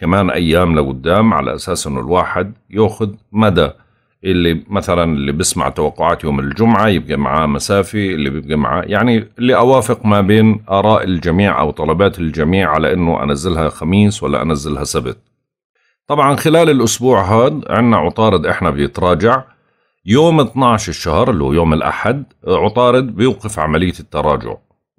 كمان أيام لقدام على أساس إنه الواحد ياخذ مدى اللي مثلا اللي بسمع توقعات يوم الجمعة يبقى معاه مسافة اللي بيبقى معاه يعني اللي أوافق ما بين آراء الجميع أو طلبات الجميع على إنه أنزلها خميس ولا أنزلها سبت طبعا خلال الأسبوع هاد عنا عطارد إحنا بيتراجع يوم 12 الشهر اللي هو يوم الأحد عطارد بيوقف عملية التراجع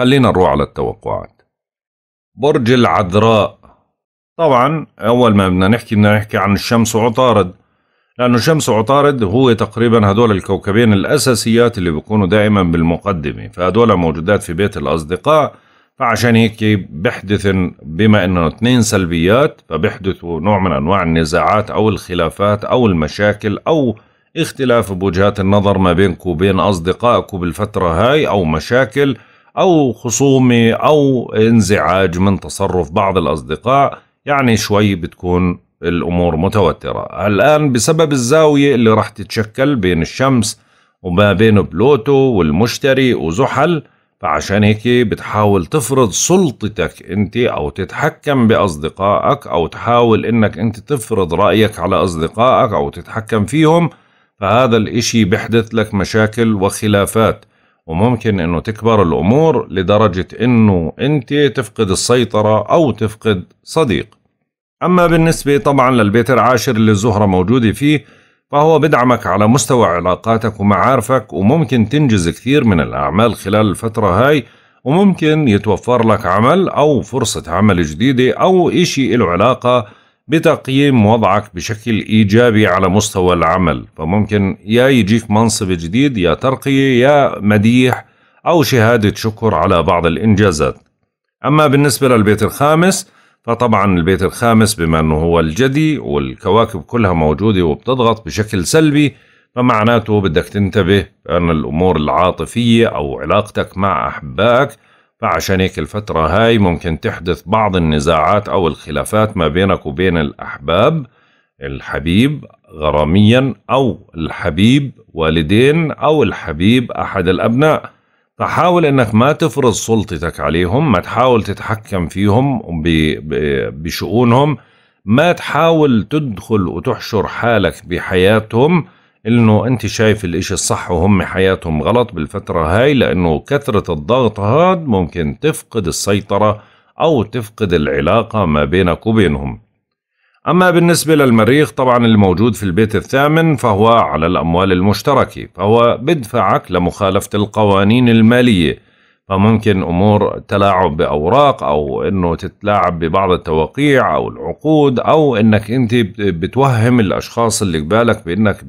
خلينا نروح على التوقعات برج العذراء طبعا أول ما بدنا نحكي بدنا نحكي عن الشمس وعطارد لأنه الشمس وعطارد هو تقريبا هدول الكوكبين الأساسيات اللي بيكونوا دائما بالمقدمة فهدول موجودات في بيت الأصدقاء فعشان هيك بحدث بما انه اثنين سلبيات فبيحدثوا نوع من انواع النزاعات او الخلافات او المشاكل او اختلاف بوجهات النظر ما بينكم وبين اصدقائكم بالفتره هاي او مشاكل أو خصومة أو انزعاج من تصرف بعض الأصدقاء يعني شوي بتكون الأمور متوترة الآن بسبب الزاوية اللي راح تتشكل بين الشمس وما بين بلوتو والمشتري وزحل فعشان هيك بتحاول تفرض سلطتك انت او تتحكم باصدقائك او تحاول انك انت تفرض رايك على اصدقائك او تتحكم فيهم فهذا الاشي بيحدث لك مشاكل وخلافات وممكن انه تكبر الامور لدرجة انه انت تفقد السيطرة او تفقد صديق اما بالنسبة طبعا للبيت العاشر اللي الزهرة موجودة فيه فهو بدعمك على مستوى علاقاتك ومعارفك وممكن تنجز كثير من الاعمال خلال الفترة هاي وممكن يتوفر لك عمل او فرصة عمل جديدة او اشي له علاقة بتقييم وضعك بشكل إيجابي على مستوى العمل فممكن يا يجيك منصب جديد يا ترقية يا مديح أو شهادة شكر على بعض الإنجازات أما بالنسبة للبيت الخامس فطبعا البيت الخامس بما أنه هو الجدي والكواكب كلها موجودة وبتضغط بشكل سلبي فمعناته بدك تنتبه أن الأمور العاطفية أو علاقتك مع أحبائك فعشان هيك الفترة هاي ممكن تحدث بعض النزاعات أو الخلافات ما بينك وبين الأحباب الحبيب غراميا أو الحبيب والدين أو الحبيب أحد الأبناء فحاول أنك ما تفرض سلطتك عليهم ما تحاول تتحكم فيهم بشؤونهم ما تحاول تدخل وتحشر حالك بحياتهم انه انت شايف الاشي الصح وهم حياتهم غلط بالفترة هاي لانه كثرة الضغط هاد ممكن تفقد السيطرة او تفقد العلاقة ما بينك وبينهم أما بالنسبة للمريخ طبعا الموجود في البيت الثامن فهو على الأموال المشتركة فهو بدفعك لمخالفة القوانين المالية فممكن أمور تلاعب بأوراق أو أنه تتلاعب ببعض التوقيع أو العقود أو أنك أنت بتوهم الأشخاص اللي قبالك بأنك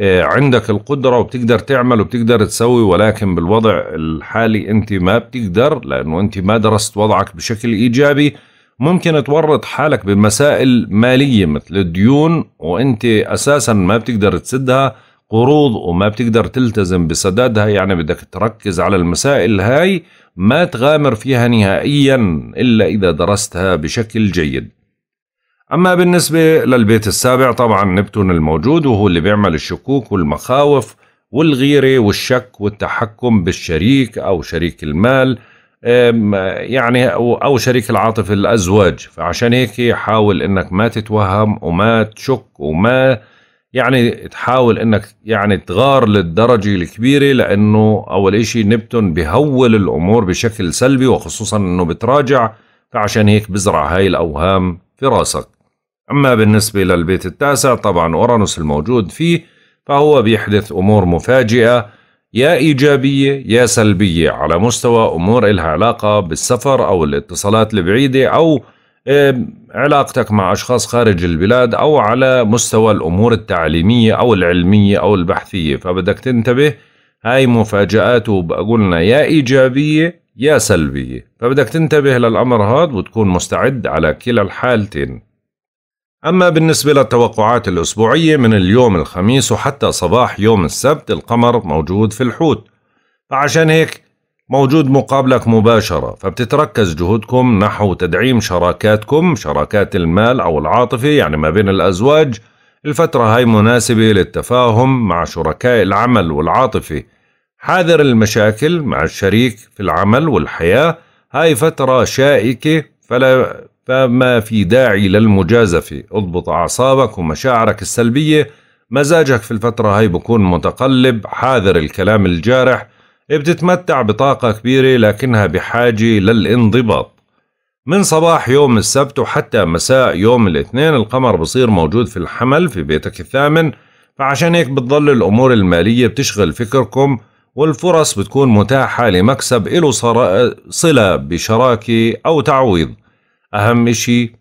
آه، عندك القدره وبتقدر تعمل وبتقدر تسوي ولكن بالوضع الحالي انت ما بتقدر لانه انت ما درست وضعك بشكل ايجابي ممكن تورط حالك بمسائل ماليه مثل الديون وانت اساسا ما بتقدر تسدها قروض وما بتقدر تلتزم بسدادها يعني بدك تركز على المسائل هاي ما تغامر فيها نهائيا الا اذا درستها بشكل جيد أما بالنسبة للبيت السابع طبعا نبتون الموجود وهو اللي بيعمل الشكوك والمخاوف والغيرة والشك والتحكم بالشريك أو شريك المال يعني أو شريك العاطفة الأزواج فعشان هيك حاول أنك ما تتوهم وما تشك وما يعني تحاول أنك يعني تغار للدرجة الكبيرة لأنه أول إشي نبتون بهول الأمور بشكل سلبي وخصوصا أنه بتراجع فعشان هيك بزرع هاي الأوهام في راسك أما بالنسبة للبيت التاسع طبعا أورانوس الموجود فيه فهو بيحدث أمور مفاجئة يا إيجابية يا سلبية على مستوى أمور إلها علاقة بالسفر أو الاتصالات البعيدة أو علاقتك مع أشخاص خارج البلاد أو على مستوى الأمور التعليمية أو العلمية أو البحثية فبدك تنتبه هاي مفاجآت وبقولنا يا إيجابية يا سلبية فبدك تنتبه للأمر هذا وتكون مستعد على كلا الحالتين أما بالنسبة للتوقعات الأسبوعية من اليوم الخميس وحتى صباح يوم السبت القمر موجود في الحوت فعشان هيك موجود مقابلك مباشرة فبتتركز جهودكم نحو تدعيم شراكاتكم شراكات المال أو العاطفة يعني ما بين الأزواج الفترة هاي مناسبة للتفاهم مع شركاء العمل والعاطفة حاذر المشاكل مع الشريك في العمل والحياة هاي فترة شائكة فلا فما في داعي للمجازفة اضبط أعصابك ومشاعرك السلبية مزاجك في الفترة هاي بكون متقلب حاذر الكلام الجارح بتتمتع بطاقة كبيرة لكنها بحاجة للانضباط من صباح يوم السبت وحتى مساء يوم الاثنين القمر بصير موجود في الحمل في بيتك الثامن فعشان هيك بتضل الأمور المالية بتشغل فكركم والفرص بتكون متاحة لمكسب إلو صلة بشراكة أو تعويض اهم اشي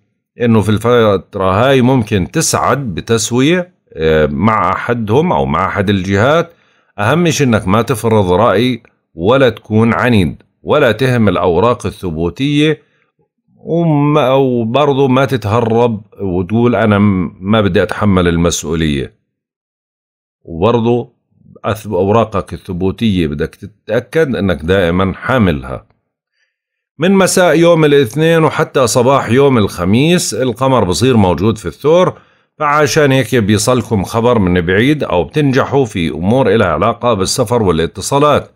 انه في الفترة هاي ممكن تسعد بتسوية آه، مع احدهم او مع احد الجهات اهم شيء انك ما تفرض رأي ولا تكون عنيد ولا تهم الاوراق الثبوتية وما وبرضه ما تتهرب وتقول انا ما بدي اتحمل المسؤولية وبرضه اوراقك الثبوتية بدك تتأكد انك دائما حاملها من مساء يوم الاثنين وحتى صباح يوم الخميس القمر بصير موجود في الثور فعشان هيك بيصلكم خبر من بعيد أو بتنجحوا في أمور إلها علاقة بالسفر والاتصالات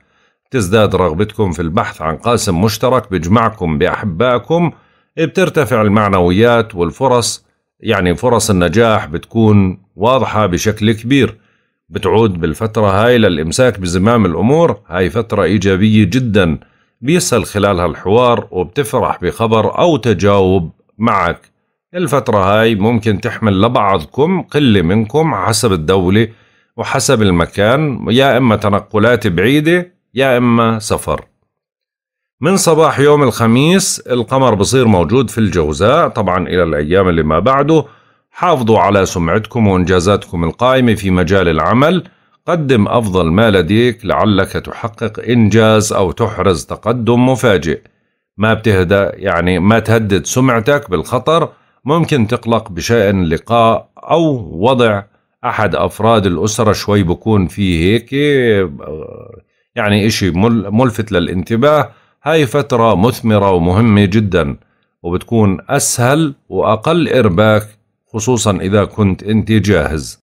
تزداد رغبتكم في البحث عن قاسم مشترك بيجمعكم بأحبائكم بترتفع المعنويات والفرص يعني فرص النجاح بتكون واضحة بشكل كبير بتعود بالفترة هاي للإمساك بزمام الأمور هاي فترة إيجابية جداً بيسأل خلال هالحوار وبتفرح بخبر أو تجاوب معك الفترة هاي ممكن تحمل لبعضكم قلة منكم حسب الدولة وحسب المكان يا إما تنقلات بعيدة يا إما سفر من صباح يوم الخميس القمر بصير موجود في الجوزاء طبعا إلى الأيام اللي ما بعده حافظوا على سمعتكم وإنجازاتكم القائمة في مجال العمل قدم أفضل ما لديك لعلك تحقق إنجاز أو تحرز تقدم مفاجئ ما بتهدأ يعني ما تهدد سمعتك بالخطر ممكن تقلق بشأن لقاء أو وضع أحد أفراد الأسرة شوي بكون فيه هيك يعني إشي ملفت للانتباه هاي فترة مثمرة ومهمة جدا وبتكون أسهل وأقل إرباك خصوصا إذا كنت أنت جاهز